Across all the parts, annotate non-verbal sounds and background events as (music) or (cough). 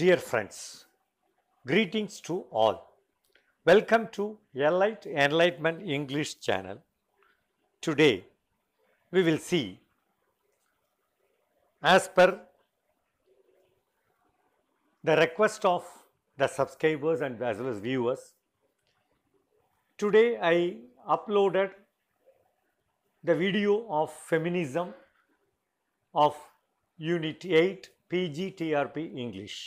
Dear friends, greetings to all. Welcome to Elite Enlightenment English channel. Today, we will see as per the request of the subscribers and as well as viewers. Today, I uploaded the video of feminism of Unit 8 PGTRP English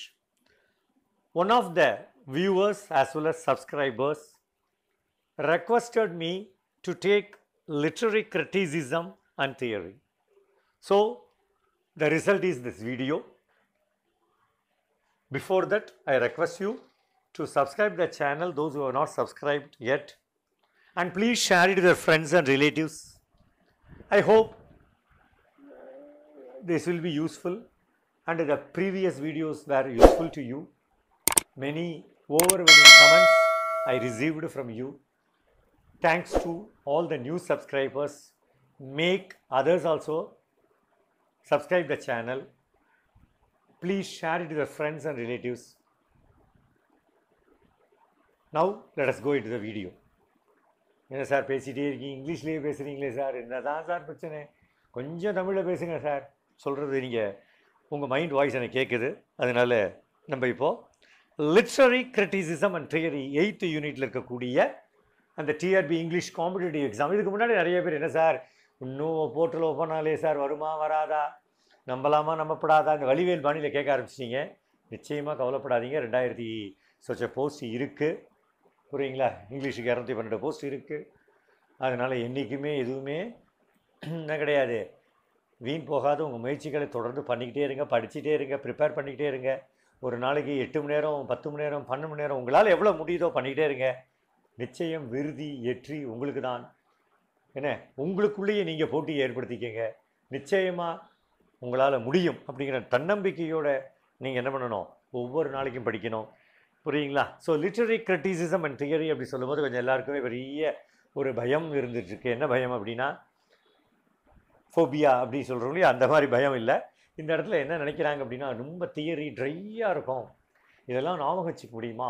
one of the viewers as well as subscribers requested me to take literary criticism and theory. So, the result is this video. Before that, I request you to subscribe the channel, those who are not subscribed yet, and please share it with your friends and relatives. I hope this will be useful and the previous videos were useful to you. many overwhelming comments I received from you. Thanks to all the new subscribers. Make others also subscribe the channel. Please share it with your friends and relatives. Now let us go into the video. என்ன sir பேசிகிட்டே இருக்கீங்க இங்கிலீஷ்லேயே பேசுகிறீங்களே sir என்ன தான் sir பிரச்சனை கொஞ்சம் தமிழில் பேசுங்க sir சொல்கிறது நீங்கள் உங்கள் மைண்ட் வாய்ஸ் எனக்கு கேட்குது அதனால் நம்ம இப்போது literary criticism and theory eight யூனிட்டில் இருக்கக்கூடிய அந்த டிஆர்பி இங்கிலீஷ் காம்படிட்டிவ் எக்ஸாம் இதுக்கு முன்னாடி நிறைய பேர் என்ன சார் இன்னும் போர்ட்டல் ஓப்பனாலே சார் வருமா வராதா நம்பலாமா நம்பப்படாதா அந்த வழிவேல் பாணியில் கேட்க ஆரம்பிச்சிட்டிங்க நிச்சயமாக கவலைப்படாதீங்க ரெண்டாயிரத்தி சொச்ச போஸ்ட் இருக்குது புரியுங்களா இங்கிலீஷுக்கு இரநூத்தி பன்னெண்டு போஸ்ட் இருக்குது அதனால் என்றைக்குமே எதுவுமே (clears throat) கிடையாது வீண் போகாத உங்கள் முயற்சிகளை தொடர்ந்து பண்ணிக்கிட்டே இருங்க படிச்சுட்டே இருங்க ப்ரிப்பேர் பண்ணிக்கிட்டே இருங்க ஒரு நாளைக்கு எட்டு மணி நேரம் பத்து மணி நேரம் பன்னெண்டு மணி நேரம் உங்களால் எவ்வளோ முடியுதோ பண்ணிக்கிட்டே இருங்க நிச்சயம் விருதி வெற்றி உங்களுக்கு தான் என்ன உங்களுக்குள்ளேயே நீங்கள் போட்டியை ஏற்படுத்திக்கங்க நிச்சயமாக உங்களால் முடியும் அப்படிங்கிற தன்னம்பிக்கையோடு நீங்கள் என்ன பண்ணணும் ஒவ்வொரு நாளைக்கும் படிக்கணும் புரியுங்களா so literary criticism and theory அப்படி சொல்லும்போது கொஞ்சம் எல்லாருக்குமே பெரிய ஒரு பயம் இருந்துகிட்ருக்கு என்ன பயம் அப்படின்னா ஃபோபியா அப்படின்னு சொல்கிறோம் இல்லையா அந்த மாதிரி பயம் இல்லை இந்த இடத்துல என்ன நினைக்கிறாங்க அப்படின்னா ரொம்ப தியரி ட்ரையாக இருக்கும் இதெல்லாம் ஞாபகம் வச்சுக்க முடியுமா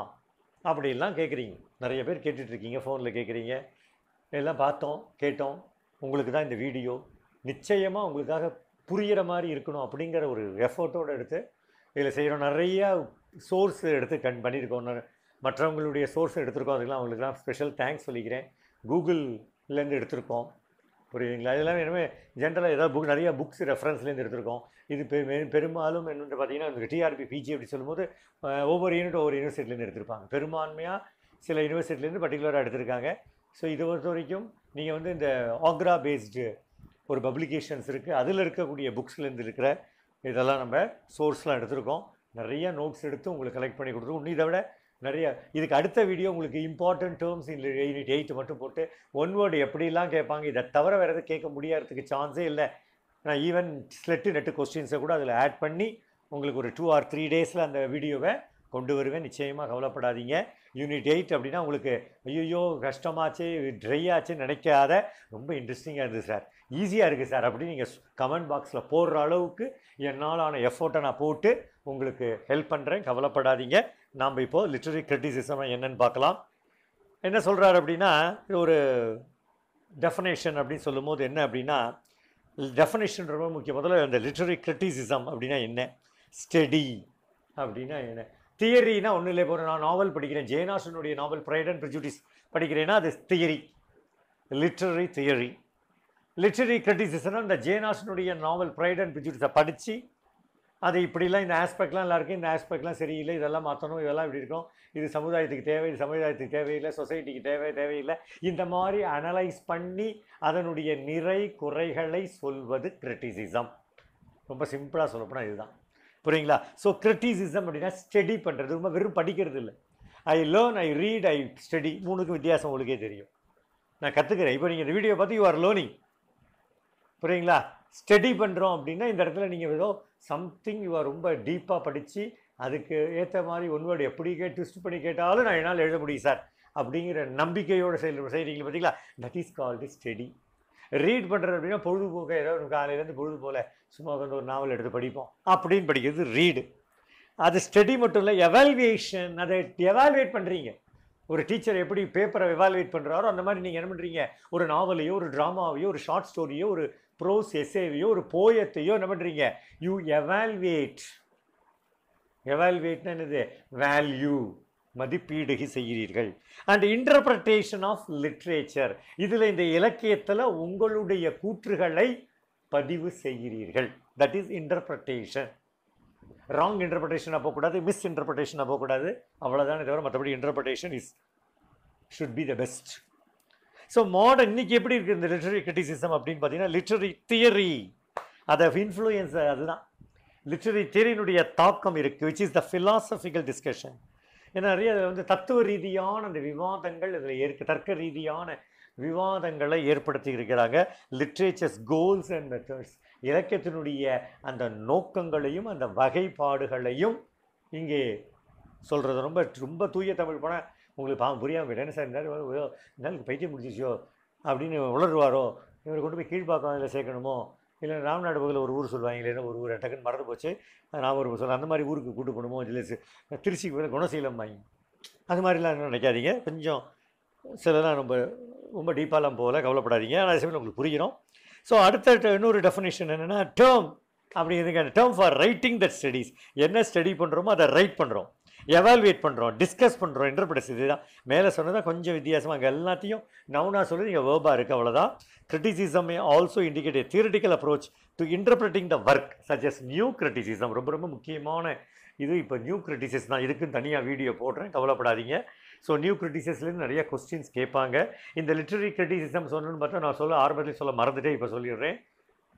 அப்படிலாம் கேட்குறீங்க நிறைய பேர் கேட்டுட்ருக்கீங்க ஃபோனில் கேட்குறீங்க எல்லாம் பார்த்தோம் கேட்டோம் உங்களுக்கு தான் இந்த வீடியோ நிச்சயமாக உங்களுக்காக புரிகிற மாதிரி இருக்கணும் அப்படிங்கிற ஒரு எஃபர்ட்டோடு எடுத்து இதில் செய்கிறோம் நிறையா சோர்ஸ் எடுத்து கண் பண்ணியிருக்கோம் மற்றவங்களுடைய சோர்ஸ் எடுத்திருக்கோம் அதுக்கெலாம் அவங்களுக்குலாம் ஸ்பெஷல் தேங்க்ஸ் சொல்லிக்கிறேன் கூகுள்லேருந்து எடுத்திருக்கோம் புரியுதுங்களா இதெல்லாம் என்னமே ஜென்ரலாக ஏதாவது புக் நிறையா புக்ஸ் ரெஃபரன்ஸ்லேருந்து எடுத்திருக்கோம் இது பெ பெரும்பாலும் என்னென்று பார்த்தீங்கன்னா இந்த டிஆர்பி பிஜி அப்படி சொல்லும்போது ஒவ்வொரு யூனிட் ஒவ்வொரு யூனிவர்சிட்டிலேருந்து எடுத்திருப்பாங்க பெரும்பான்மையாக சில யூனிவர்சிட்டிலேருந்து பர்டிகுலராக எடுத்திருக்காங்க ஸோ இதை பொறுத்த வரைக்கும் நீங்கள் வந்து இந்த ஆக்ரா பேஸ்டு ஒரு பப்ளிகேஷன்ஸ் இருக்குது அதில் இருக்கக்கூடிய புக்ஸ்லேருந்து இருக்கிற இதெல்லாம் நம்ம சோர்ஸ்லாம் எடுத்திருக்கோம் நிறைய நோட்ஸ் எடுத்து உங்களுக்கு கலெக்ட் பண்ணி கொடுத்துருவோம் இன்னும் இதை விட நிறைய இதுக்கு அடுத்த வீடியோ உங்களுக்கு important terms in unit eight மட்டும் போட்டு ஒன் வேர்டு எப்படிலாம் கேட்பாங்க இதை தவிர வேறு எதுவும் கேட்க முடியாததுக்கு சான்ஸே இல்லை நான் ஈவன் ஸ்லெட்டு நெட்டு கொஸ்டின்ஸை கூட அதில் ஆட் பண்ணி உங்களுக்கு ஒரு டூ ஆர் த்ரீ டேஸில் அந்த வீடியோவை கொண்டு வருவேன் நிச்சயமாக கவலைப்படாதீங்க யூனிட் எயிட் அப்படின்னா உங்களுக்கு ஐயோ கஷ்டமாச்சு ட்ரை ஆச்சு நினைக்காத ரொம்ப இன்ட்ரெஸ்டிங்காக இருந்தது சார் ஈஸியாக இருக்குது சார் அப்படின்னு நீங்கள் கமெண்ட் பாக்ஸில் போடுற அளவுக்கு என்னாலான எஃபோர்ட்டை நான் போட்டு உங்களுக்கு ஹெல்ப் பண்ணுறேன் கவலைப்படாதீங்க நாம் இப்போது லிட்ரரி கிரிட்டிசிசம் என்னென்னு பார்க்கலாம் என்ன சொல்கிறார் அப்படின்னா ஒரு டெஃபனேஷன் அப்படின்னு சொல்லும்போது என்ன அப்படின்னா டெஃபனேஷன் ரொம்ப முக்கியம் முதல்ல அந்த லிட்ரரி கிரிட்டிசிசம் அப்படின்னா என்ன ஸ்டடி அப்படின்னா என்ன தியரினா ஒன்றும் இல்லை இப்போ நான் நாவல் படிக்கிறேன் ஜெயநாசனுடைய நாவல் ப்ரைட் அண்ட் ப்ரிஜூட்டிஸ் படிக்கிறேன்னா அது தியரி லிட்ரரி தியரி லிட்ரரி கிரிட்டிசிசம்னா இந்த ஜெயநாசனுடைய நாவல் ப்ரைட் அண்ட் ப்ரிஜூட்டிஸை படித்து அது இப்படிலாம் இந்த ஆஸ்பெக்ட்லாம் நல்லா இருக்குது இந்த ஆஸ்பெக்ட்லாம் சரியில்லை இதெல்லாம் மாற்றணும் இதெல்லாம் இப்படி இருக்கும் இது சமுதாயத்துக்கு தேவை இது சமுதாயத்துக்கு தேவையில்லை சொசைட்டிக்கு தேவை தேவையில்லை இந்த மாதிரி அனலைஸ் பண்ணி அதனுடைய நிறை குறைகளை சொல்வது கிரிட்டிசிசம் ரொம்ப சிம்பிளாக சொல்லப்போனால் இதுதான் புரியுங்களா ஸோ கிரிட்டிசிசம் அப்படின்னா ஸ்டடி பண்ணுறது ரொம்ப வெறும் படிக்கிறது இல்லை I learn I read I study மூணுக்கும் வித்தியாசம் உங்களுக்கே தெரியும் நான் கற்றுக்கிறேன் இப்போ நீங்கள் இந்த வீடியோ பார்த்து யூ ஆர் லேர்னிங் புரியுங்களா ஸ்டடி பண்ணுறோம் அப்படின்னா இந்த இடத்துல நீங்கள் ஏதோ சம்திங் இவ ரொம்ப டீப்பாக படித்து அதுக்கு ஏற்ற மாதிரி ஒன்வேர்டு கே ட்விஸ்ட் பண்ணி கேட்டாலும் நான் என்னால் எழுத முடியும் சார் அப்படிங்கிற நம்பிக்கையோடு செய்ய செய்கிறீங்க பார்த்தீங்களா that is called study read பண்ணுறது அப்படின்னா பொழுதுபோக்க ஏதாவது காலையிலேருந்து பொழுது போல் சும்மா வந்து ஒரு நாவல் எடுத்து படிப்போம் அப்படின்னு படிக்கிறது ரீடு அது ஸ்டடி மட்டும் இல்லை எவால்வியேஷன் அதை எவால்வேட் பண்ணுறீங்க ஒரு டீச்சர் எப்படி பேப்பரை எவால்வேட் பண்ணுறாரோ அந்த மாதிரி நீங்கள் என்ன பண்ணுறீங்க ஒரு நாவலையோ ஒரு ட்ராமாவையோ ஒரு ஷார்ட் ஸ்டோரியோ ஒரு ப்ரோஸ் எஸ்ஏவையோ ஒரு போயத்தையோ என்ன பண்ணுறீங்க யூ எவால்வேட் எவால்வேட்னா என்னது வேல்யூ மதிப்பீடுகி செய்கிறீர்கள் அண்ட் இன்டர்பிரட்டேஷன் ஆஃப் லிட்ரேச்சர் இதில் இந்த இலக்கியத்தில் உங்களுடைய கூற்றுகளை பதிவு செய்கிறீர்கள் that is interpretation wrong interpretation போகக்கூடாது மிஸ் இன்டர்பிரட்டேஷன் போகக்கூடாது அவ்வளோதானே தவிர மற்றபடி interpretation is should be the best so modern இன்னைக்கு எப்படி இருக்குது இந்த லிட்ரரி கிரிட்டிசிசம் அப்படின்னு பார்த்தீங்கன்னா லிட்ரரி தியரி அதை இன்ஃப்ளூயன்ஸ் அதுதான் லிட்ரரி தியரியினுடைய தாக்கம் இருக்குது which is the philosophical discussion ஏன்னா நிறைய வந்து தத்துவ ரீதியான அந்த விவாதங்கள் இதில் ஏற்க தர்க்க ரீதியான விவாதங்களை ஏற்படுத்தி இருக்கிறாங்க லிட்ரேச்சர்ஸ் கோல்ஸ் அண்ட் மெத்தட்ஸ் இலக்கியத்தினுடைய அந்த நோக்கங்களையும் அந்த வகைப்பாடுகளையும் இங்கே சொல்கிறது ரொம்ப ரொம்ப தூய தமிழ் போனால் உங்களுக்கு பாவம் புரியாமல் சார் என்ன சார் இருந்தாலும் பைத்தியம் முடிச்சிச்சோ அப்படின்னு உளருவாரோ இவரை கொண்டு போய் கீழ்ப்பாக்கம் இதில் சேர்க்கணுமோ இல்லை ராம்நாடு பகுதியில் ஒரு ஊர் சொல்லுவாங்க ஒரு ஊர் டக்குன்னு மறந்து போச்சு நான் ஒரு சொல்ல அந்த மாதிரி ஊருக்கு கூட்டு போகணுமோ இல்லை திருச்சிக்கு போய் குணசீலம் வாங்கி அது மாதிரிலாம் நினைக்காதீங்க கொஞ்சம் சிலலாம் ரொம்ப ரொம்ப டீப்பாலாம் போகல கவலைப்படாதீங்க ஆனால் சமயம் உங்களுக்கு புரிகிறோம் ஸோ அடுத்த இன்னொரு டெஃபினேஷன் என்னென்னா டேர்ம் அப்படி term for writing that studies என்ன ஸ்டடி பண்ணுறோமோ அதை ரைட் பண்ணுறோம் எவால்வேட் பண்ணுறோம் டிஸ்கஸ் பண்ணுறோம் இன்டர்பிரஸ் இதுதான் மேலே சொன்னதான் கொஞ்சம் வித்தியாசமாக அங்கே எல்லாத்தையும் நவுனாக சொல்லி நீங்கள் வேர்பாக இருக்குது அவ்வளோதான் criticism also indicate a theoretical approach to interpreting the work சஜஸ் நியூ கிரிட்டிசிசம் ரொம்ப ரொம்ப முக்கியமான இது இப்போ நியூ கிரிட்டிசிஸ் தான் இதுக்குன்னு தனியாக வீடியோ போடுறேன் கவலைப்படாதீங்க ஸோ நியூ கிரிட்டிசிஸ்லேருந்து நிறைய கொஸ்டின்ஸ் கேட்பாங்க இந்த லிட்ரரி கிரிட்டிசிசம் சொன்னோன்னு பார்த்தா நான் சொல்ல ஆரம்பத்தில் சொல்ல மறந்துட்டே இப்போ சொல்லிடுறேன்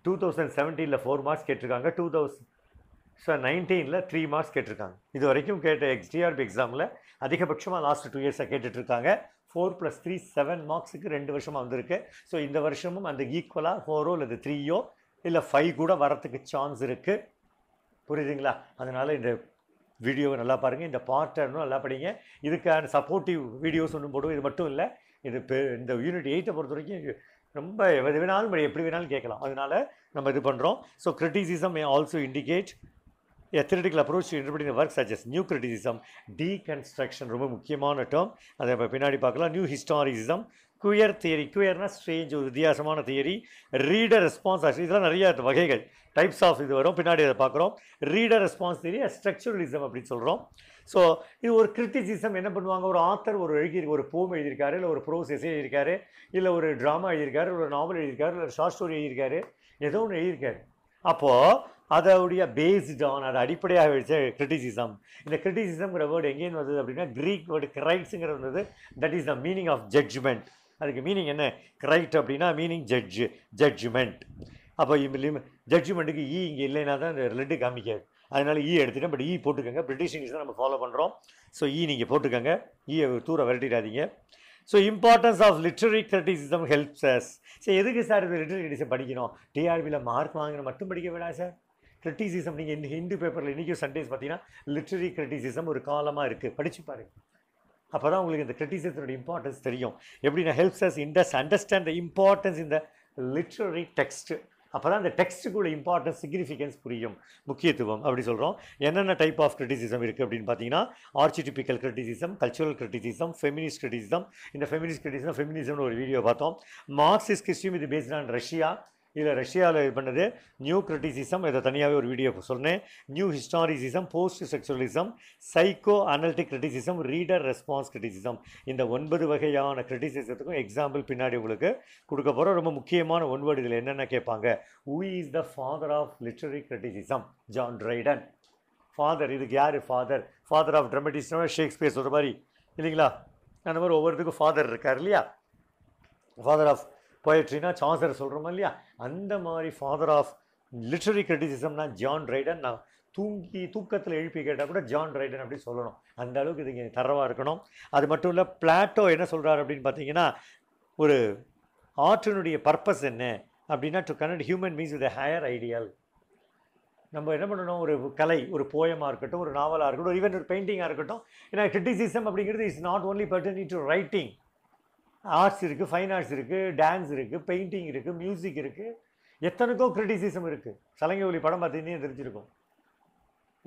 டூ தௌசண்ட் செவன்டீனில் ஃபோர் மார்க்ஸ் கேட்டிருக்காங்க டூ தௌசண்ட் ஸோ நைன்டீனில் த்ரீ மார்க்ஸ் கேட்டிருக்காங்க இது வரைக்கும் கேட்ட எக்ஸ்டிஆர்பி எக்ஸாமில் அதிகபட்சமாக லாஸ்ட் டூ இயர்ஸாக கேட்டுட்ருக்காங்க ஃபோர் ப்ளஸ் த்ரீ செவன் மார்க்ஸுக்கு ரெண்டு வருஷமாக வந்திருக்கு ஸோ இந்த வருஷமும் அந்த ஈக்குவலாக ஃபோரோ இல்லை த்ரீயோ இல்லை ஃபைவ் கூட வரத்துக்கு சான்ஸ் இருக்குது புரியுதுங்களா அதனால் இந்த வீடியோவை நல்லா பாருங்கள் இந்த பார்ட்டர்னும் நல்லா படிங்க இதுக்கான சப்போர்ட்டிவ் வீடியோஸ் ஒன்றும் போடுவோம் இது மட்டும் இல்லை இது இந்த யூனிட் எயிட்டை பொறுத்த வரைக்கும் ரொம்ப எது வேணாலும் எப்படி வேணாலும் கேட்கலாம் அதனால் நம்ம இது பண்ணுறோம் so criticism also indicate a theoretical approach to work a work such as new criticism ரொம்ப முக்கியமான டேர்ம் அதை இப்போ பின்னாடி பார்க்கலாம் நியூ ஹிஸ்டாரிசிசம் குயர் தியரி குயர்னா ஸ்ட்ரேஞ்ச் ஒரு வித்தியாசமான தியரி ரீடர் ரெஸ்பான்ஸ் ஆக்சுவலி இதெல்லாம் நிறைய வகைகள் டைப்ஸ் ஆஃப் இது வரும் பின்னாடி அதை பார்க்குறோம் ரீடர் ரெஸ்பான்ஸ் தியரி ஸ்ட்ரக்சரலிசம் அப்படின்னு சொல்கிறோம் ஸோ இது ஒரு கிரிட்டிசிசம் என்ன பண்ணுவாங்க ஒரு ஆத்தர் ஒரு எழுதி ஒரு போம் எழுதியிருக்காரு இல்லை ஒரு ப்ரோஸ் எஸ்ஏ எழுதியிருக்காரு இல்லை ஒரு ட்ராமா எழுதியிருக்காரு ஒரு நாவல் எழுதியிருக்காரு இல்லை ஷார்ட் ஸ்டோரி எழுதியிருக்காரு ஏதோ ஒன்று எழுதியிருக்காரு அப்போது அதோடைய பேஸ்ட் ஜான் அதை அடிப்படையாக வச்ச கிரிட்டிசிசம் இந்த கிரிட்டிசிசம்ங்கிற வேர்டு எங்கேருந்து வந்தது அப்படின்னா க்ரீக் வேர்டு கிரைட்ஸுங்கிற வந்தது that is the meaning of judgment அதுக்கு மீனிங் என்ன கிரைட் அப்படின்னா மீனிங் ஜட்ஜு ஜட்ஜ்மெண்ட் அப்போ ஜட்ஜ்மெண்ட்டுக்கு ஈ இங்கே இல்லைன்னா தான் இந்த ரெட்டு காமிக்காது அதனால் ஈ e எடுத்துட்டேன் பட் ஈ e போட்டுக்கோங்க பிரிட்டிஷ் இங்கிலீஷ் தான் நம்ம ஃபாலோ பண்ணுறோம் ஸோ ஈ e நீங்கள் போட்டுக்கோங்க ஈயை தூர விரட்டிடாதீங்க so importance of literary criticism helps sir எதுக்கு சார் இது லிட்ரரி கிரிட்டிசம் படிக்கணும் டிஆர்பியில் மார்க் வாங்கின மட்டும் படிக்க வேணா சார் கிரிட்டிசிசம் நீங்கள் இந்த ஹிந்து பேப்பரில் இன்றைக்கும் சண்டேஸ் பார்த்தீங்கன்னா லிட்ரரி கிரிட்டிசிசம் ஒரு காலமாக இருக்குது படித்து பாருங்கள் அப்போ தான் உங்களுக்கு இந்த கிரிட்டிசிசத்தோட இம்பார்ட்டன்ஸ் தெரியும் எப்படின்னா ஹெல்ப்ஸ் அஸ் இண்டஸ் அண்டர்ஸ்டாண்ட் த இம்பார்ட்டன்ஸ் இந்த லிட்ரரி டெக்ஸ்ட்டு அப்போ தான் அந்த டெக்ஸ்ட்டுக்குள்ள இம்பார்ட்டன்ஸ் சிக்னிஃபிகன்ஸ் புரியும் முக்கியத்துவம் அப்படி சொல்கிறோம் என்னென்ன டைப் ஆஃப் கிரிட்டிசிசம் இருக்குது அப்படின்னு பார்த்தீங்கன்னா archetypal criticism cultural criticism feminist criticism இந்த ஃபெமினிஸ்ட் கிரிட்டிசிசம் ஃபெமினிசம்னு ஒரு வீடியோ பார்த்தோம் மார்க்சிஸ்ட் கிறிஸ்டியும் இது பேஸ்ட் ஆன் ரஷ்யா இதில் ரஷ்யாவில் இது பண்ணது நியூ கிரிட்டிசிசம் இதை தனியாகவே ஒரு வீடியோ சொன்னேன் new historicism post sexualism psycho analytic criticism reader response criticism இந்த ஒன்பது வகையான கிரிட்டிசிசத்துக்கும் எக்ஸாம்பிள் பின்னாடி உங்களுக்கு கொடுக்க போகிற ரொம்ப முக்கியமான ஒன்வர்டு இதில் என்னென்ன கேட்பாங்க who is the father of literary criticism John Dryden father இதுக்கு யார் ஃபாதர் ஃபாதர் ஆஃப் ட்ரமட்டிஸ்ட்னா ஷேக்ஸ்பியர் சொல்கிற மாதிரி இல்லைங்களா அந்த மாதிரி ஒவ்வொருத்துக்கும் ஃபாதர் இருக்கார் இல்லையா ஃபாதர் ஆஃப் போயட்ரினா சாசர் சொல்கிறோமா இல்லையா அந்த மாதிரி ஃபாதர் ஆஃப் லிட்ரரி கிரிட்டிசிசம்னா ஜான் ரைடன் நான் தூங்கி தூக்கத்தில் எழுப்பி கேட்டால் கூட ஜான் ரைடன் அப்படின்னு சொல்லணும் அந்த அளவுக்கு இது இங்கே தரவாக இருக்கணும் அது மட்டும் இல்லை பிளாட்டோ என்ன சொல்கிறார் அப்படின்னு பார்த்தீங்கன்னா ஒரு ஆற்றினுடைய பர்பஸ் என்ன அப்படின்னா to connect human means with higher ideal நம்ம என்ன பண்ணணும் ஒரு கலை ஒரு போயமாக இருக்கட்டும் ஒரு நாவலாக இருக்கட்டும் ஈவன் ஒரு பெயிண்டிங்காக இருக்கட்டும் ஏன்னா கிரிட்டிசிசம் அப்படிங்கிறது is not only burden to writing arts இருக்குது ஃபைன் ஆர்ட்ஸ் இருக்குது டான்ஸ் இருக்குது பெயிண்டிங் இருக்குது மியூசிக் இருக்குது எத்தனைக்கோ கிரிட்டிசிசம் இருக்குது சலங்கை ஒலி படம் பார்த்தீங்கன்னா தெரிஞ்சிருக்கும்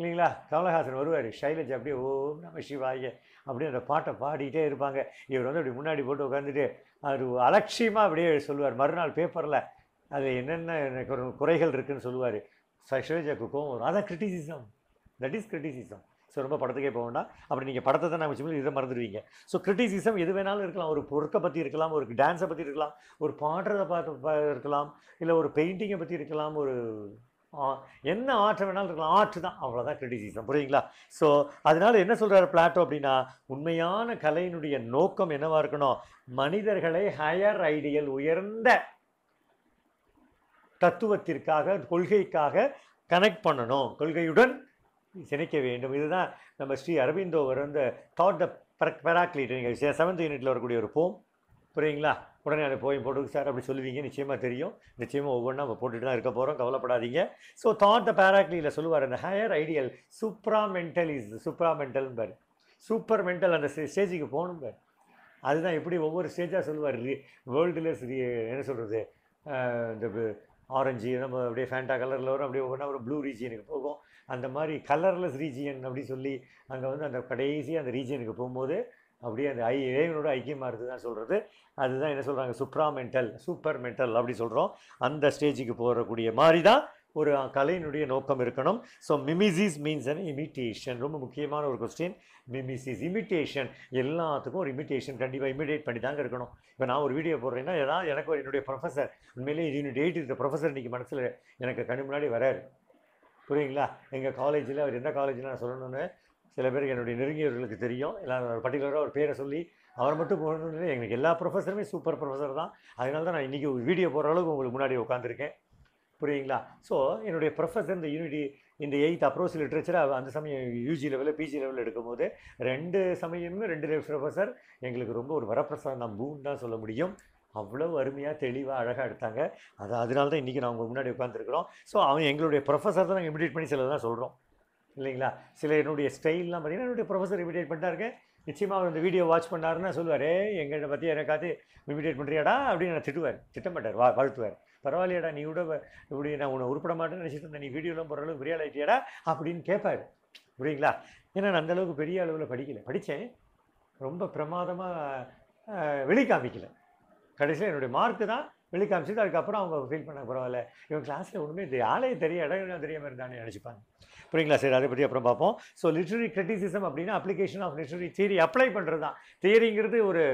இல்லைங்களா கமலஹாசன் வருவார் ஷைலஜ் அப்படியே ஓம் நம்ம சிவாய அப்படியே அந்த பாட்டை பாடிக்கிட்டே இருப்பாங்க இவர் வந்து அப்படி முன்னாடி போட்டு உட்காந்துட்டு அவர் அலட்சியமாக அப்படியே சொல்லுவார் மறுநாள் பேப்பரில் அது என்னென்ன குறைகள் இருக்குதுன்னு சொல்லுவார் ஷைலஜாக்கு கோவம் வரும் அதான் criticism that is criticism so ரொம்ப படத்துக்கே போக வேண்டாம் அப்படி நீங்கள் படத்தை தான் நான் இதை மறந்துடுவீங்க ஸோ கிரிட்டிசிசம் எது வேணாலும் இருக்கலாம் ஒரு பொருக்கை பற்றி இருக்கலாம் ஒரு டான்ஸை பற்றி இருக்கலாம் ஒரு பாடுறதை பார்த்து இருக்கலாம் இல்லை ஒரு பெயிண்டிங்கை பற்றி இருக்கலாம் ஒரு என்ன ஆற்று வேணாலும் இருக்கலாம் ஆற்று தான் அவ்வளோதான் கிரிட்டிசிசம் புரியுங்களா ஸோ அதனால் என்ன சொல்கிறார் பிளாட்டோ அப்படின்னா உண்மையான கலையினுடைய நோக்கம் என்னவாக இருக்கணும் மனிதர்களை ஹையர் ஐடியல் உயர்ந்த தத்துவத்திற்காக கொள்கைக்காக கனெக்ட் பண்ணணும் கொள்கையுடன் சிணைக்க வேண்டும் இதுதான் நம்ம ஸ்ரீ அரவிந்தோ வந்து தாட் த பெராக்லீட் நீங்கள் செவன்த் யூனிட்டில் வரக்கூடிய ஒரு போம் புரியுங்களா உடனே அந்த போய் போட்டு சார் அப்படி சொல்லுவீங்க நிச்சயமாக தெரியும் நிச்சயமாக ஒவ்வொன்றா நம்ம போட்டுட்டு தான் இருக்க போகிறோம் கவலைப்படாதீங்க ஸோ தாட் த பேராக்லியில் சொல்லுவார் அந்த higher ideal supra mental is supra மென்டல்ம்பார் சூப்பர் மென்டல் அந்த ஸ்டேஜுக்கு போகணும் போகணும்பார் அதுதான் எப்படி ஒவ்வொரு ஸ்டேஜாக சொல்லுவார் வேர்ல்டில் என்ன சொல்கிறது இந்த ஆரஞ்சு நம்ம அப்படியே ஃபேண்டா கலரில் வரும் அப்படியே ஒவ்வொன்றா ஒரு ப்ளூ ரீஜியனுக்கு போகும் அந்த மாதிரி கலர்லெஸ் ரீஜியன் அப்படி சொல்லி அங்கே வந்து அந்த கடைசி அந்த ரீஜியனுக்கு போகும்போது அப்படியே அந்த ஐ இறைவனோட ஐக்கியமாக இருக்குது தான் சொல்கிறது அதுதான் என்ன சொல்கிறாங்க சுப்ரா மென்டல் சூப்பர் மென்டல் அப்படி சொல்கிறோம் அந்த ஸ்டேஜுக்கு போகக்கூடிய மாதிரி தான் ஒரு கலையினுடைய நோக்கம் இருக்கணும் so mimesis means an imitation ரொம்ப முக்கியமான ஒரு கொஸ்டின் மிமிசிஸ் இமிட்டேஷன் எல்லாத்துக்கும் ஒரு இமிட்டேஷன் கண்டிப்பாக இமிடியேட் பண்ணி தாங்க இருக்கணும் இப்போ நான் ஒரு வீடியோ போடுறேன்னா ஏதாவது எனக்கு ஒரு என்னுடைய ப்ரொஃபஸர் உண்மையிலேயே இது என்னுடைய டேட் இருக்கிற ப்ரொஃபஸர் இன்றைக்கி மனசில் எனக்கு கண்ணு முன்னாடி வராரு புரியுங்களா எங்கள் காலேஜில் அவர் எந்த காலேஜில் நான் சொல்லணும்னு சில பேருக்கு என்னுடைய நெருங்கியவர்களுக்கு தெரியும் இல்லை பர்டிகுலராக ஒரு பேரை சொல்லி அவர் மட்டும் போகணும்னு எங்களுக்கு எல்லா ப்ரொஃபஸருமே சூப்பர் ப்ரொஃபஸர் தான் அதனால தான் நான் இன்றைக்கி வீடியோ போகிற அளவுக்கு உங்களுக்கு முன்னாடி உட்காந்துருக்கேன் புரியுங்களா ஸோ என்னுடைய ப்ரொஃபஸர் இந்த யூனிட்டி இந்த எயித் அப்ரோச் லிட்ரேச்சராக அந்த சமயம் யூஜி லெவலில் பிஜி லெவலில் எடுக்கும்போது ரெண்டு சமயமும் ரெண்டு ப்ரொஃபஸர் எங்களுக்கு ரொம்ப ஒரு வரப்பிரசாதம் பூன்னு தான் சொல்ல முடியும் அவ்வளோ அருமையாக தெளிவாக அழகாக எடுத்தாங்க அது அதனால தான் இன்றைக்கி நான் உங்கள் முன்னாடி உட்காந்துருக்குறோம் ஸோ அவன் எங்களுடைய ப்ரொஃபஸர் தான் நாங்கள் இமிடியேட் பண்ணி சிலதான் சொல்கிறோம் இல்லைங்களா சில என்னுடைய ஸ்டைல்லாம் பார்த்தீங்கன்னா என்னுடைய ப்ரொஃபஸர் இமிடியேட் பண்ணிட்டாருங்க நிச்சயமாக அவர் இந்த வீடியோ வாட்ச் பண்ணாருன்னா சொல்லுவார் எங்கள்கிட்ட பற்றி எனக்காத்து இமிடியேட் பண்ணுறியாடா அப்படின்னு நான் திட்டுவார் திட்டமாட்டார் வா வாழ்த்துவார் பரவாயில்லையாடா நீ விட இப்படி நான் உன்னை உருப்பட மாட்டேன்னு நினச்சிட்டு இருந்தேன் நீ வீடியோலாம் போகிற அளவுக்கு பெரிய ஆளாயிட்டியாடா அப்படின்னு கேட்பார் புரியுங்களா ஏன்னா நான் அந்தளவுக்கு பெரிய அளவில் படிக்கலை படித்தேன் ரொம்ப பிரமாதமாக வெளிக்காமிக்கலை கடைசியில் என்னுடைய மார்க்கு தான் வெளிக்காமிச்சது அதுக்கப்புறம் அவங்க ஃபீல் பண்ண பரவாயில்ல இவன் கிளாஸில் ஒன்றுமே இது ஆளே தெரிய இடம் தெரியாமல் இருந்தான்னு நினச்சிப்பாங்க புரியுங்களா சரி அதை பற்றி அப்புறம் பார்ப்போம் ஸோ லிட்ரரி கிரிட்டிசிசம் அப்படின்னா application of literary theory apply பண்ணுறது தான் தியரிங்கிறது ஒரு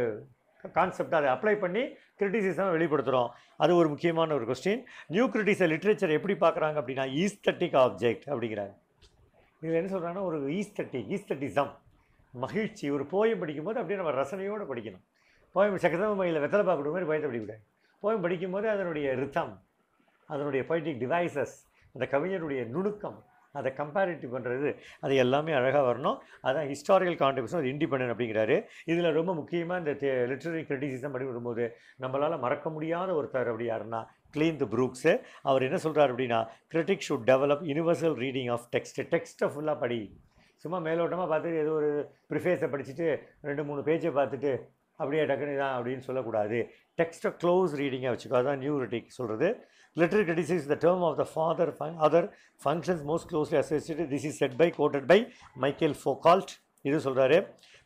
கான்செப்ட் அதை அப்ளை பண்ணி கிரிட்டிசிசம் வெளிப்படுத்துகிறோம் அது ஒரு முக்கியமான ஒரு கொஸ்டின் நியூ கிரிட்டிசை லிட்ரேச்சர் எப்படி பார்க்குறாங்க அப்படின்னா ஈஸ்தட்டிக் ஆப்ஜெக்ட் அப்படிங்கிறாங்க இதில் என்ன சொல்கிறாங்கன்னா ஒரு ஈஸ்தட்டிக் ஈஸ்தட்டிசம் மகிழ்ச்சி ஒரு போயம் படிக்கும்போது அப்படியே நம்ம ரசனையோடு படிக்கணும் போயம் சக்கரத்தம மயில வெத்தலை பார்க்குற மாதிரி பயத்தை படிக்கூடாது போயம் படிக்கும்போது அதனுடைய ரித்தம் அதனுடைய பொய்டிக் டிவைசஸ் அந்த கவிஞருடைய நுணுக்கம் அதை கம்பேரிட்டிவ் பண்ணுறது அது எல்லாமே அழகாக வரணும் அதான் ஹிஸ்டாரிக்கல் கான்ட்ரிபியூஷன் அது இண்டிபெண்ட் அப்படிங்கிறாரு இதில் ரொம்ப முக்கியமாக இந்த லிட்ரரி கிரிட்டிசிசம் அப்படி வரும்போது நம்மளால் மறக்க முடியாத ஒருத்தர் அப்படி யாருன்னா கிளீன் தி ப்ரூக்ஸு அவர் என்ன சொல்கிறார் அப்படின்னா critic should develop universal reading of text டெக்ஸ்ட்டை ஃபுல்லாக படி சும்மா மேலோட்டமாக பார்த்துட்டு ஏதோ ஒரு ப்ரிஃபேஸை படிச்சுட்டு ரெண்டு மூணு பேஜை பார்த்துட்டு அப்படியே டக்குனு தான் அப்படின்னு சொல்லக்கூடாது டெக்ஸ்ட்டை க்ளோஸ் ரீடிங்காக வச்சுக்கோ அதுதான் நியூ ரிட்டிக் சொல்கிறது literary criticism the term of the father ஃபங் other functions most closely associate this is set by quoted by Michael Foucault இது சொல்கிறாரு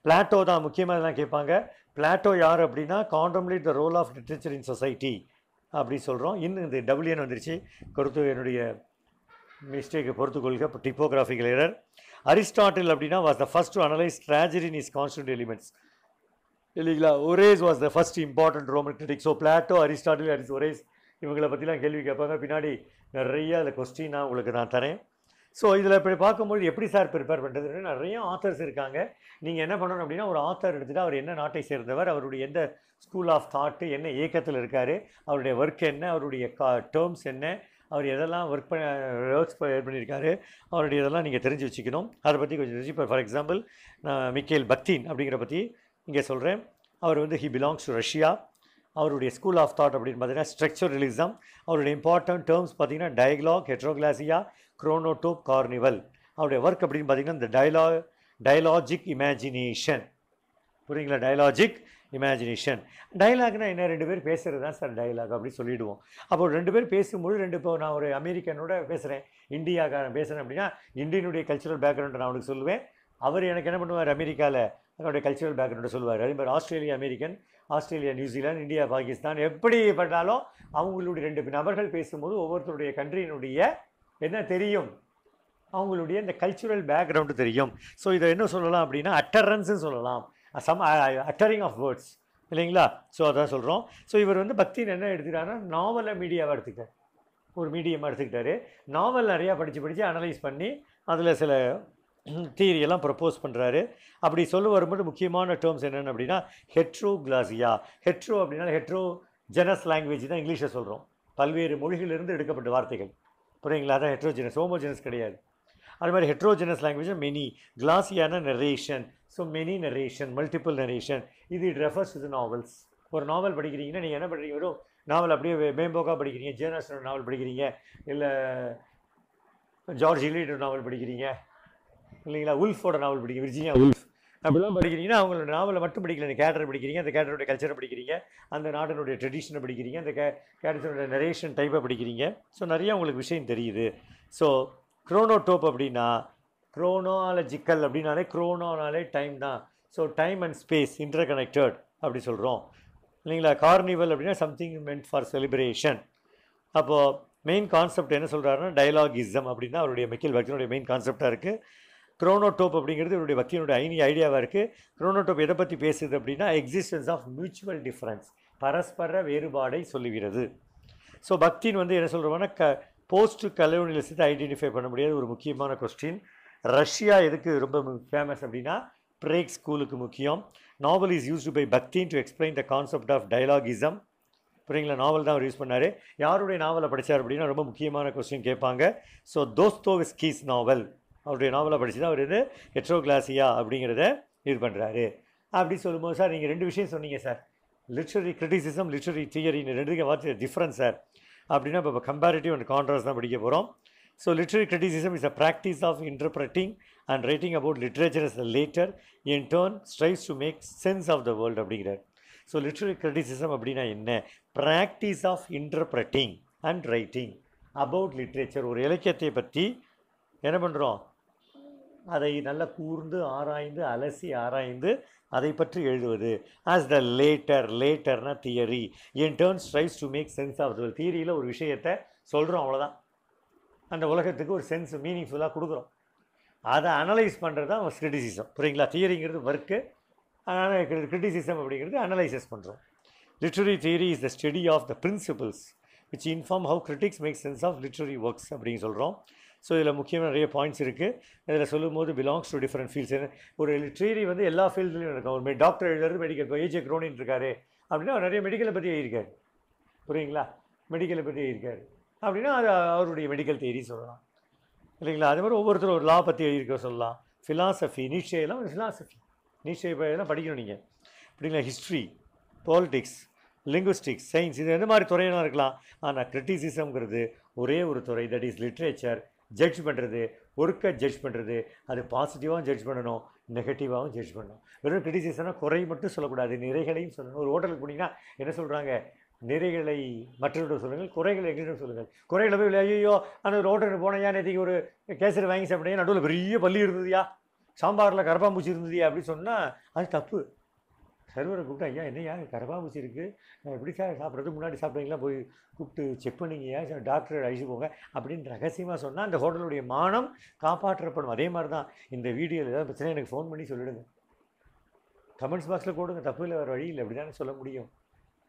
பிளாட்டோ தான் முக்கியமாக தான் கேட்பாங்க பிளாட்டோ யார் அப்படின்னா contemplate the role of literature in society அப்படி சொல்கிறோம் இன்னும் இந்த டபுள்யூன் வந்துருச்சு கொடுத்து என்னுடைய மிஸ்டேக்கை பொறுத்துக்கொள்க இப்போ டிப்போகிராஃபிக்கல் எரர் அரிஸ்டாட்டில் அப்படின்னா was the first to analyse tragedy in is constant elements இல்லைங்களா Horace was the first important Roman critic so Plato Aristotle அரிஸ் ஒரேஸ் இவங்களை பற்றிலாம் கேள்வி கேட்பாங்க பின்னாடி நிறைய அந்த நான் உங்களுக்கு நான் தரேன் ஸோ இதில் இப்படி பார்க்கும்போது எப்படி சார் ப்ரிப்பேர் பண்ணுறது நிறைய ஆத்தர்ஸ் இருக்காங்க நீங்கள் என்ன பண்ணணும் அப்படின்னா ஒரு ஆத்தர் எடுத்துகிட்டு அவர் என்ன நாட்டை சேர்ந்தவர் அவருடைய எந்த ஸ்கூல் ஆஃப் தாட்டு என்ன இயக்கத்தில் இருக்கார் அவருடைய ஒர்க் என்ன அவருடைய கா டேர்ம்ஸ் என்ன அவர் எதெல்லாம் ஒர்க் பண்ண ரிசர்ச் பண்ணியிருக்காரு அவருடைய இதெல்லாம் நீங்கள் தெரிஞ்சு வச்சுக்கணும் அதை பற்றி கொஞ்சம் தெரிஞ்சு இப்போ ஃபார் எக்ஸாம்பிள் நான் மிக்கேல் பக்தீன் அப்படிங்கிற பற்றி இங்கே சொல்கிறேன் அவர் வந்து ஹி பிலாங்ஸ் டு ரஷ்யா அவருடைய ஸ்கூல் ஆஃப் தாட் அப்படின்னு பார்த்தீங்கன்னா ரிலிசம் அவருடைய இம்பார்ட்டன்ட் டேர்ம்ஸ் பார்த்தீங்கன்னா டயலாக் ஹெட்ரோகிளாசியா குரோனோடோப் கார்னிவல் அவருடைய ஒர்க் அப்படின்னு பார்த்தீங்கன்னா இந்த டயலா டயலாஜிக் இமேஜினேஷன் புரியுங்களா டயலாஜிக் இமேஜினேஷன் டைலாக்னால் என்ன ரெண்டு பேர் பேசுகிறது தான் சார் டைலாக் அப்படின்னு சொல்லிவிடுவோம் அப்போ ரெண்டு பேர் பேசும்போது ரெண்டு இப்போ நான் ஒரு அமெரிக்கனோட பேசுகிறேன் இந்தியாக்காரன் பேசுகிறேன் அப்படின்னா இந்தியனுடைய கல்ச்சுரல் பேக்ரவுண்டை நான் அவனுக்கு சொல்லுவேன் அவர் எனக்கு என்ன பண்ணுவார் அமெரிக்காவில் அதனுடைய கல்ச்சுரல் பேக்ரவுண்டை சொல்லுவார் அதே மாதிரி ஆஸ்திரேலிய American Australia New Zealand India Pakistan பண்ணாலும் அவங்களுடைய ரெண்டு நபர்கள் பேசும்போது ஒவ்வொருத்தருடைய கண்ட்ரியினுடைய என்ன தெரியும் அவங்களுடைய இந்த கல்ச்சுரல் பேக்ரவுண்டு தெரியும் ஸோ இதை என்ன சொல்லலாம் அப்படின்னா அட்டரன்ஸ்ன்னு சொல்லலாம் சம் அட்டரிங் ஆஃப் வேர்ட்ஸ் இல்லைங்களா ஸோ அதான் சொல்கிறோம் ஸோ இவர் வந்து பக்தின்னு என்ன எடுத்துக்கிட்டாருன்னா நாவலை மீடியாவாக எடுத்துக்கிட்டார் ஒரு மீடியமாக எடுத்துக்கிட்டாரு நாவல் நிறையா படித்து படித்து அனலைஸ் பண்ணி அதில் சில தீரியெல்லாம் ப்ரப்போஸ் பண்ணுறாரு அப்படி சொல்ல வரும்போது முக்கியமான டேர்ம்ஸ் என்னென்னு அப்படின்னா ஹெட்ரோ கிளாசியா ஹெட்ரோ அப்படின்னா ஹெட்ரோ ஜெனஸ் லாங்குவேஜ் தான் இங்கிலீஷை சொல்கிறோம் பல்வேறு மொழிகளிலிருந்து எடுக்கப்பட்ட வார்த்தைகள் புரியுங்களா அதான் ஹெட்ரோஜெனஸ் ஹோமோஜெனஸ் கிடையாது அது மாதிரி ஹெட்ரோஜெனஸ் லாங்குவேஜ் மெனி கிளாசியான narration so many narration multiple narration இது இட் ரெஃபர்ஸ் டு நாவல்ஸ் ஒரு நாவல் படிக்கிறீங்கன்னா நீங்கள் என்ன பண்ணுறீங்க ஒரு நாவல் அப்படியே மேம்போக்காக படிக்கிறீங்க ஜேனாசனோட நாவல் படிக்கிறீங்க இல்லை ஜார்ஜ் இலீடர் நாவல் படிக்கிறீங்க இல்லைங்களா உல்ஃபோட நாவல் படிக்கும் விர்ஜினியா உல்ஃப் அப்படிலாம் படிக்கிறீங்கன்னா அவங்களோட நாவலை மட்டும் படிக்கல கேரக்டர் படிக்கிறீங்க அந்த கேட்டரோட கல்ச்சரை படிக்கிறீங்க அந்த நாட்டினுடைய ட்ரெடிஷனை படிக்கிறீங்க அந்த கே கேரக்டருடைய நரேஷன் டைப்பை படிக்கிறீங்க ஸோ நிறையா உங்களுக்கு விஷயம் தெரியுது ஸோ டோப் அப்படின்னா குரோனாலஜிக்கல் அப்படின்னாலே க்ரோனோனாலே டைம் தான் so time and space interconnected அப்படி சொல்கிறோம் இல்லைங்களா கார்னிவல் அப்படின்னா சம்திங் மென்ட் ஃபார் செலிப்ரேஷன் அப்போது மெயின் கான்செப்ட் என்ன சொல்கிறாருன்னா டயலாகிசம் அப்படின்னா அவருடைய மெக்கில் வக்கினுடைய மெயின் கான்செப்டாக இருக்குது குரோனோடோப் அப்படிங்கிறது இவருடைய பக்தியினுடைய ஐனி ஐடியாவாக இருக்குது குரோனோடோப் எதை பற்றி பேசுது அப்படின்னா எக்ஸிஸ்டன்ஸ் ஆஃப் மியூச்சுவல் டிஃப்ரென்ஸ் பரஸ்பர வேறுபாடை சொல்லுகிறது ஸோ பக்தின் வந்து என்ன சொல்கிறோம்னா க போஸ்ட் கலோனியலிசத்தை ஐடென்டிஃபை பண்ண முடியாத ஒரு முக்கியமான கொஸ்டின் ரஷ்யா எதுக்கு ரொம்ப ஃபேமஸ் அப்படின்னா பிரேக் ஸ்கூலுக்கு முக்கியம் novel is used by Bakhtin to explain the concept of dialogism புரியுங்களா நாவல் தான் அவர் யூஸ் பண்ணார் யாருடைய நாவலை படித்தார் அப்படின்னா ரொம்ப முக்கியமான கொஸ்டின் கேட்பாங்க ஸோ தோஸ்தோவிஸ்கீஸ் நாவல் அவருடைய நாவலை படித்து தான் அவர் வந்து ஹெட்ரோகிளாசியா அப்படிங்கிறத இது பண்ணுறாரு அப்படி சொல்லும்போது சார் நீங்கள் ரெண்டு விஷயம் சொன்னீங்க sir literary criticism literary theory இந்த ரெண்டுக்கும் வாட்ஸ் டிஃப்ரென்ஸ் சார் அப்படின்னா இப்போ கம்பேரிட்டிவ் அண்ட் கான்ட்ராஸ்ட் தான் படிக்க போகிறோம் so literary criticism is a practice of interpreting and writing about literature is later in turn strives to make sense of the world அப்படிங்கிறார் so literary criticism அப்படின்னா என்ன practice of interpreting and writing about literature ஒரு இலக்கியத்தை பற்றி என்ன பண்ணுறோம் அதை நல்ல கூர்ந்து ஆராய்ந்து அலசி ஆராய்ந்து அதை பற்றி எழுதுவது ஆஸ் த லேட்டர் லேட்டர்னா theory in turns tries to make sense of தியரியில் ஒரு விஷயத்தை சொல்கிறோம் அவ்வளோதான் அந்த உலகத்துக்கு ஒரு சென்ஸ் மீனிங்ஃபுல்லாக கொடுக்குறோம் அதை அனலைஸ் பண்ணுறது தான் கிரிட்டிசிசம் புரியுங்களா தியரிங்கிறது ஒர்க்கு அதனால் கிரிட்டிசிசம் அப்படிங்கிறது அனலைசஸ் பண்ணுறோம் literary theory is the study of the principles which inform how critics make sense of literary works அப்படின்னு சொல்கிறோம் ஸோ இதில் முக்கியமாக நிறைய பாயிண்ட்ஸ் இருக்குது இதில் சொல்லும்போது பிலாங்ஸ் டு டிஃப்ரெண்ட் ஃபீல்ட்ஸ் ஒரு லிட்ரேரி வந்து எல்லா ஃபீல்ட்லையும் இருக்கும் ஒரு டாக்டர் எழுதுறது மெடிக்கல் ஏஜே க்ரோனின் இருக்காரு அப்படின்னா நிறைய மெடிக்கலை பற்றி எழுதியிருக்கார் புரியுங்களா மெடிக்கலை பற்றி எழுதியிருக்காரு அப்படின்னா அது அவருடைய மெடிக்கல் தேரி சொல்லலாம் இல்லைங்களா அது மாதிரி ஒவ்வொருத்தரும் ஒரு லா பற்றி எழுதியிருக்க சொல்லலாம் ஃபிலாசபி நீஷேலாம் ஒரு ஃபிலாசபி நீஷே இதெல்லாம் படிக்கணும் நீங்கள் அப்படிங்களா ஹிஸ்ட்ரி பாலிடிக்ஸ் லிங்குஸ்டிக்ஸ் சயின்ஸ் இது எந்த மாதிரி துறையெல்லாம் இருக்கலாம் ஆனால் கிரிட்டிசிசம்ங்கிறது ஒரே ஒரு துறை தட் இஸ் லிட்ரேச்சர் ஜட்ஜ் பண்ணுறது ஒர்க்கை ஜட்ஜ் பண்ணுறது அது பாசிட்டிவாகவும் ஜட்ஜ் பண்ணணும் நெகட்டிவாகவும் ஜட்ஜ் பண்ணணும் வெறும் கிரிட்டிசைஸ்னா குறை மட்டும் சொல்லக்கூடாது நிறைகளையும் சொல்லணும் ஒரு ஹோட்டலுக்கு போனீங்கன்னா என்ன சொல்கிறாங்க நிறைகளை மற்றவர்கள் சொல்லுங்கள் குறைகளை எங்களிடம் சொல்லுங்கள் குறைகளை போய் ஐயோ ஆனால் ஒரு ஹோட்டலுக்கு போனையா நேற்றுக்கு ஒரு கேசரி வாங்கி சாப்பிட்டேன் நடுவில் பெரிய பள்ளி இருந்ததுயா சாம்பாரில் கரப்பாம்பூச்சி இருந்ததுயா அப்படின்னு சொன்னால் அது தப்பு சர்வரை கூப்பிட்டா ஐயா என்னையா கரபாபூசி இருக்குது எப்படி சார் சாப்பிட்றது முன்னாடி சாப்பிட்றீங்களா போய் கூப்பிட்டு செக் பண்ணிங்கய்யா டாக்டர் அழிச்சு போங்க அப்படின்னு ரகசியமாக சொன்னால் அந்த ஹோட்டலுடைய மானம் காப்பாற்றப்படும் அதே மாதிரி தான் இந்த வீடியோவில் ஏதாவது பிரச்சனை எனக்கு ஃபோன் பண்ணி சொல்லிவிடுங்க கமெண்ட்ஸ் பாக்ஸில் கொடுங்க தப்பு இல்லை வேறு வழி இல்லை அப்படி தானே சொல்ல முடியும்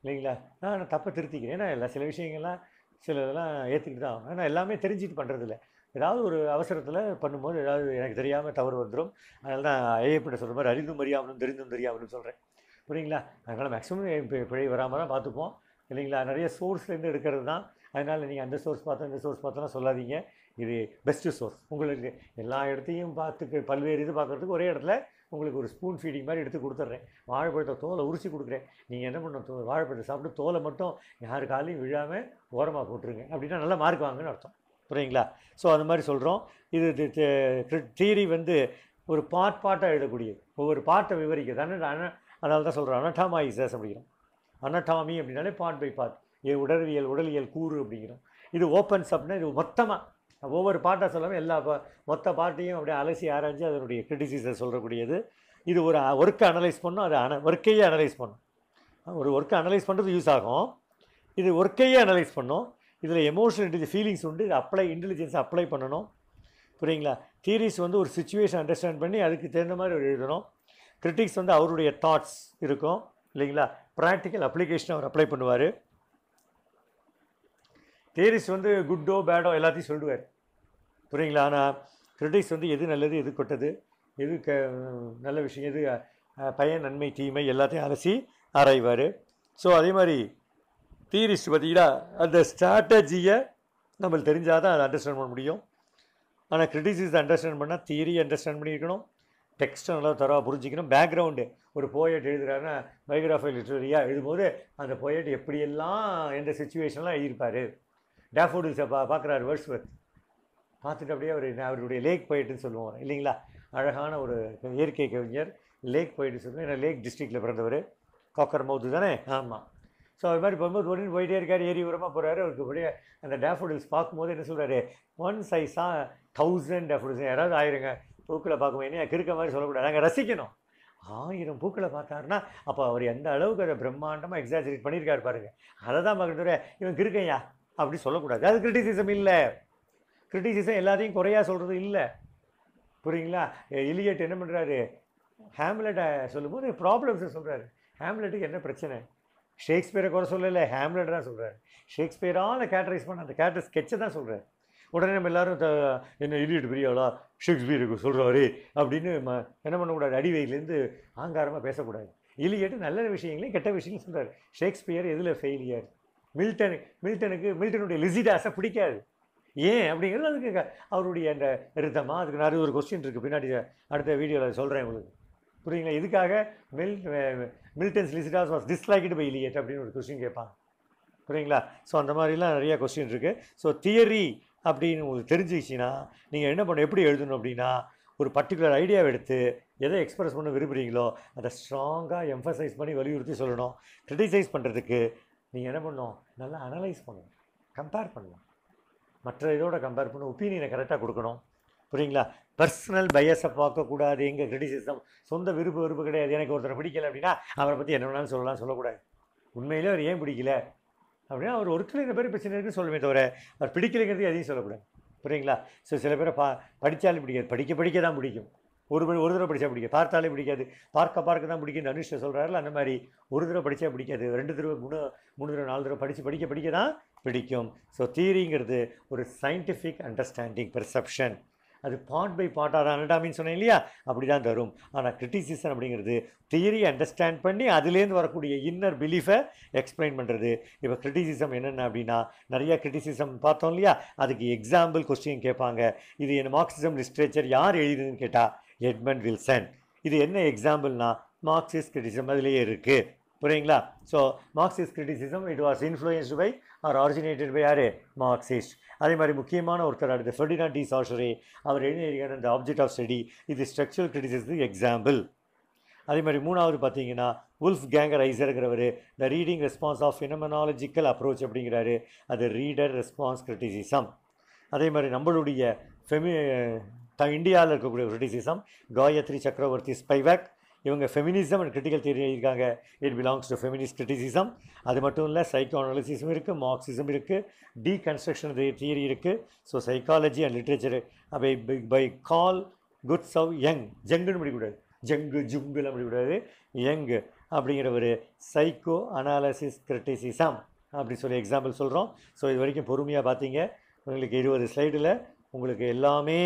இல்லைங்களா நான் தப்பை திருத்திக்கிறேன் ஏன்னா எல்லா சில விஷயங்கள்லாம் சில இதெல்லாம் ஏற்றுக்கிட்டு தான் ஆகும் ஆனால் எல்லாமே தெரிஞ்சுட்டு பண்ணுறதில்ல ஏதாவது ஒரு அவசரத்தில் பண்ணும்போது ஏதாவது எனக்கு தெரியாமல் தவறு வந்துடும் அதனால தான் ஐயப்பிட்ட சொல்கிற மாதிரி அறிந்தும் அறியாமலும் தெரிந்தும் தெரியாமலும் சொல்கிறேன் புரியுங்களா அதனால் மேக்ஸிமம் பிழை வராமல் தான் பார்த்துப்போம் இல்லைங்களா நிறைய சோர்ஸ்லேருந்து எடுக்கிறது தான் அதனால் நீங்கள் அந்த சோர்ஸ் பார்த்தா இந்த சோர்ஸ் பார்த்தோம்னா சொல்லாதீங்க இது பெஸ்ட்டு சோர்ஸ் உங்களுக்கு எல்லா இடத்தையும் பார்த்துக்க பல்வேறு இது பார்க்குறதுக்கு ஒரே இடத்துல உங்களுக்கு ஒரு ஸ்பூன் ஃபீடிங் மாதிரி எடுத்து கொடுத்துட்றேன் வாழைப்பழத்தை தோலை உரிச்சி கொடுக்குறேன் நீங்கள் என்ன பண்ணணும் தோ வாழைப்பழத்தை சாப்பிட்டு தோலை மட்டும் யார் காலையும் விழாமல் ஓரமாக போட்டுருங்க அப்படின்னா நல்லா மார்க் வாங்குன்னு அர்த்தம் புரியுங்களா ஸோ அந்த மாதிரி சொல்கிறோம் இது தியரி வந்து ஒரு பாட் பாட்டாக எழுதக்கூடியது ஒவ்வொரு பாட்டை விவரிக்கிறது ஆனால் அதனால தான் சொல்கிறோம் அனட்டாமாயிஸ் அப்படிங்கிறோம் அனட்டாமி அப்படின்னாலே பார்ட் பை பார்ட் ஏ உடலியல் உடலியல் கூறு அப்படிங்கிறோம் இது ஓப்பன்ஸ் அப்படின்னா இது மொத்தமாக ஒவ்வொரு பாட்டாக சொல்லாமல் எல்லா பா மொத்த பாட்டையும் அப்படியே அலசி ஆராய்ஞ்சு அதனுடைய கிரிட்டிசிஸை சொல்லக்கூடியது இது ஒரு ஒர்க்கை அனலைஸ் பண்ணும் அது அன ஒர்க்கையே அனலைஸ் பண்ணும் ஒரு ஒர்க்கை அனலைஸ் பண்ணுறது யூஸ் ஆகும் இது ஒர்க்கையே அனலைஸ் பண்ணும் இதில் எமோஷனல் இன்டெலிஜ் ஃபீலிங்ஸ் உண்டு இது அப்ளை இன்டெலிஜென்ஸ் அப்ளை பண்ணணும் புரியுங்களா தீரிஸ் வந்து ஒரு சுச்சுவேஷன் அண்டர்ஸ்டாண்ட் பண்ணி அதுக்கு தகுந்த மாதிரி எழுதணும் கிரிட்டிக்ஸ் வந்து அவருடைய தாட்ஸ் இருக்கும் இல்லைங்களா ப்ராக்டிக்கல் அப்ளிகேஷன் அவர் அப்ளை பண்ணுவார் தேரிஸ் வந்து குட்டோ பேடோ எல்லாத்தையும் சொல்லுவார் புரியுங்களா ஆனால் கிரிட்டிக்ஸ் வந்து எது நல்லது எது கொட்டது எது க நல்ல விஷயம் எது பயன் நன்மை தீமை எல்லாத்தையும் அலசி ஆராய்வார் ஸோ அதே மாதிரி தியரிஸ்ட் பார்த்தீங்கன்னா அந்த ஸ்ட்ராட்டஜியை நம்மளுக்கு தெரிஞ்சால் தான் அதை அண்டர்ஸ்டாண்ட் பண்ண முடியும் ஆனால் கிரிட்டிசிஸ் அண்டர்ஸ்டாண்ட் பண்ணால் தீரியை அண்டர்ஸ்டாண்ட் பண்ணியிருக்கணும் டெக்ஸ்ட்டை நல்லா தரவாக புரிஞ்சிக்கணும் பேக்ரவுண்டு ஒரு போயட் எழுதுகிறாருன்னா பயோகிராஃபி லிட்ரரியாக எழுதும்போது அந்த போயட் எப்படியெல்லாம் எந்த சுச்சுவேஷன்லாம் எழுதியிருப்பார் டேஃபோடில்ஸை பா பார்க்குறாரு வேர்ட்ஸ் வர்த் பார்த்துட்டு அப்படியே அவர் அவருடைய லேக் போயிட்டுன்னு சொல்லுவோம் இல்லைங்களா அழகான ஒரு இயற்கை கவிஞர் லேக் போயிட்டு சொல்லுவோம் ஏன்னா லேக் டிஸ்ட்ரிக்டில் பிறந்தவர் கொக்கர் மவுத்து தானே ஆமாம் ஸோ அது மாதிரி போகும்போது உடனே போயிட்டே இருக்கார் ஏரி உரமாக போகிறாரு அவருக்கு அப்படியே அந்த டேஃபோடில்ஸ் பார்க்கும்போது என்ன சொல்கிறாரு ஒன் சைஸாக தௌசண்ட் டேஃபோடில்ஸ் யாராவது ஆயிருங்க பூக்களை பார்க்கும்போது என்ன கிறுக்க மாதிரி சொல்லக்கூடாது நாங்கள் ரசிக்கணும் ஆயிரம் பூக்களை பார்த்தாருனா அப்போ அவர் எந்த அளவுக்கு அதை பிரம்மாண்டமாக எக்ஸாஜரேட் பண்ணியிருக்காரு பாருங்கள் அதை தான் பார்க்குறது இவன் கிருக்கையா அப்படி சொல்லக்கூடாது அது கிரிட்டிசிசம் இல்லை கிரிட்டிசிசம் எல்லாத்தையும் குறையாக சொல்கிறது இல்லை புரியுங்களா இலியட் என்ன பண்ணுறாரு ஹேம்லெட்டை சொல்லும்போது ப்ராப்ளம்ஸை சொல்கிறாரு ஹேம்லெட்டுக்கு என்ன பிரச்சனை ஷேக்ஸ்பியரை குறை சொல்லலை ஹேம்லெட் தான் சொல்கிறாரு ஷேக்ஸ்பியரால் கேட்டரைஸ் பண்ண அந்த கேரக்டர் ஸ்கெட்சை தான் சொல்கிறார் உடனே நம்ம எல்லோரும் என்ன இலியட் பிரியாவளா ஷேக்ஸ்பியருக்கு சொல்கிறாரு அப்படின்னு ம என்ன பண்ணக்கூடாது அடிவையிலேருந்து ஆங்காரமாக பேசக்கூடாது இல்லையேட்டு நல்ல விஷயங்களையும் கெட்ட விஷயங்களும் சொல்கிறார் ஷேக்ஸ்பியர் எதில் ஃபெயிலியர் மில்டனு மில்டனுக்கு மில்டனுடைய லிசிடாஸை பிடிக்காது ஏன் அப்படிங்கிறது அதுக்கு அவருடைய அந்த ரிதமாக அதுக்கு நிறைய ஒரு கொஸ்டின் இருக்குது பின்னாடி அடுத்த வீடியோவில் சொல்கிறேன் உங்களுக்கு புரியுங்களா இதுக்காக மில் Milton's Lycidas was disliked by Eliot அப்படின்னு ஒரு கொஸ்டின் கேட்பாங்க புரியுங்களா ஸோ அந்த மாதிரிலாம் நிறையா கொஸ்டின் இருக்குது ஸோ தியரி அப்படின்னு உங்களுக்கு தெரிஞ்சிச்சின்னா நீங்கள் என்ன பண்ண எப்படி எழுதணும் அப்படின்னா ஒரு பர்டிகுலர் ஐடியாவை எடுத்து எதை எக்ஸ்பிரஸ் பண்ண விரும்புகிறீங்களோ அதை ஸ்ட்ராங்காக எம்ஃபசைஸ் பண்ணி வலியுறுத்தி சொல்லணும் க்ரிட்டிசைஸ் பண்ணுறதுக்கு நீங்கள் என்ன பண்ணணும் நல்லா அனலைஸ் பண்ணணும் கம்பேர் பண்ணணும் மற்ற இதோட கம்பேர் பண்ணணும் ஒப்பீனியனை கரெக்டாக கொடுக்கணும் புரியுங்களா பர்சனல் பயஸை பார்க்கக்கூடாது எங்கள் கிரிட்டிசிசம் சொந்த விருப்ப விருப்பு கிடையாது எனக்கு ஒருத்தரை பிடிக்கல அப்படின்னா அவரை பற்றி என்ன வேணாலும் சொல்லலாம் சொல்லக்கூடாது உண்மையிலே அவர் ஏன் பிடிக்கல அப்படின்னா அவர் ஒருத்தர் இந்த பேர் பிரச்சனை இருக்குன்னு சொல்லுமே தவிர அவர் பிடிக்கலைங்கிறது எதையும் சொல்லக்கூடாது புரியுங்களா ஸோ சில பேரை பா படித்தாலும் பிடிக்காது படிக்க படிக்க தான் பிடிக்கும் ஒரு ஒரு தடவை படித்தா பிடிக்காது பார்த்தாலே பிடிக்காது பார்க்க பார்க்க தான் பிடிக்கும் அனுஷ் சொல்கிறாரில்ல அந்த மாதிரி ஒரு தடவை படித்தா பிடிக்காது ரெண்டு தடவை மூணு மூணு தடவை நாலு தடவை படித்து படிக்க படிக்க தான் பிடிக்கும் ஸோ தீரிங்கிறது ஒரு சயின்டிஃபிக் அண்டர்ஸ்டாண்டிங் பெர்செப்ஷன் அது பார்ட் பை பார்ட்டாக தான் அனடாமின்னு சொன்னேன் இல்லையா அப்படி தான் தரும் ஆனால் கிரிட்டிசிசன் அப்படிங்கிறது தியரி அண்டர்ஸ்டாண்ட் பண்ணி அதுலேருந்து வரக்கூடிய இன்னர் பிலீஃபை எக்ஸ்பிளைன் பண்ணுறது இப்போ கிரிட்டிசிசம் என்னென்ன அப்படின்னா நிறையா கிரிட்டிசிசம் பார்த்தோம் இல்லையா அதுக்கு எக்ஸாம்பிள் கொஸ்டின் கேட்பாங்க இது என் மார்க்சிசம் லிட்ரேச்சர் யார் எழுதுதுன்னு கேட்டால் எட்மண்ட் வில்சன் இது என்ன எக்ஸாம்பிள்னா மார்க்சிஸ்ட் கிரிட்டிசம் அதிலேயே இருக்குது புரியுங்களா so Marxist criticism it was influenced by or originated by யாரு மார்க்சிஸ்ட் அதே மாதிரி முக்கியமான ஒருத்தர் அடுத்த ஃபெர்டினா டி சாஷரே அவர் எழுதியிருக்கிற இந்த ஆப்ஜெக்ட் ஆஃப் ஸ்டடி இது ஸ்ட்ரக்சரல் கிரிட்டிசிசம் எக்ஸாம்பிள் அதே மாதிரி மூணாவது பார்த்தீங்கன்னா உல்ஃப் கேங்கர் ஐசருங்கிறவர் the reading response of phenomenological approach அப்படிங்கிறாரு அது ரீடர் ரெஸ்பான்ஸ் கிரிட்டிசிசம் அதே மாதிரி நம்மளுடைய ஃபெமி இந்தியாவில் இருக்கக்கூடிய கிரிட்டிசிசம் காயத்ரி சக்கரவர்த்தி ஸ்பைவேக் இவங்க ஃபெமினிசம் அண்ட் கிரிட்டிக்கல் தியரி எழுதியிருக்காங்க it belongs to feminist criticism அது மட்டும் இல்லை சைக்கோ அனாலிசிஸும் இருக்குது மார்க்சிசம் இருக்குது கன்ஸ்ட்ரக்ஷன் தியரி இருக்குது so psychology and literature by buy call good Chou young ஜங்குன்னு முடிக்கூடாது ஜங்கு ஜுங்குல முடிக்கூடாது young அப்படிங்கிற ஒரு சைக்கோ அனாலிசிஸ் கிரிட்டிசிசம் அப்படி சொல்லி எக்ஸாம்பிள் சொல்கிறோம் ஸோ இது வரைக்கும் பொறுமையாக பார்த்தீங்க உங்களுக்கு இருபது ஸ்லைடில் உங்களுக்கு எல்லாமே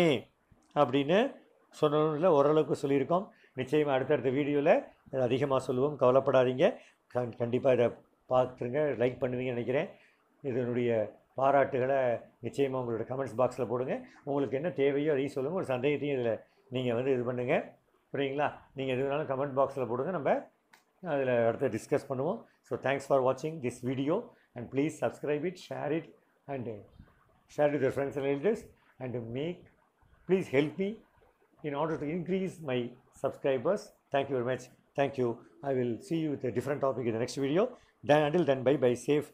அப்படின்னு சொன்னதில் ஓரளவுக்கு சொல்லியிருக்கோம் நிச்சயம் அடுத்தடுத்த வீடியோவில் அதிகமாக சொல்லுவோம் கவலைப்படாதீங்க கண் கண்டிப்பாக இதை பார்த்துருங்க லைக் பண்ணுவீங்கன்னு நினைக்கிறேன் இதனுடைய பாராட்டுகளை நிச்சயமாக உங்களோட கமெண்ட்ஸ் பாக்ஸில் போடுங்க உங்களுக்கு என்ன தேவையோ அதையும் சொல்லுங்கள் ஒரு சந்தேகத்தையும் இதில் நீங்கள் வந்து இது பண்ணுங்கள் புரியுங்களா நீங்கள் எதுனாலும் கமெண்ட் பாக்ஸில் போடுங்க நம்ம அதில் அடுத்து டிஸ்கஸ் பண்ணுவோம் ஸோ தேங்க்ஸ் ஃபார் வாட்சிங் this video and please subscribe it share it and share with your friends and relatives and make please help me in order to increase my subscribers. Thank you very much. Thank you. I will see you with a different topic in the next video. Then until then, bye bye. Safe.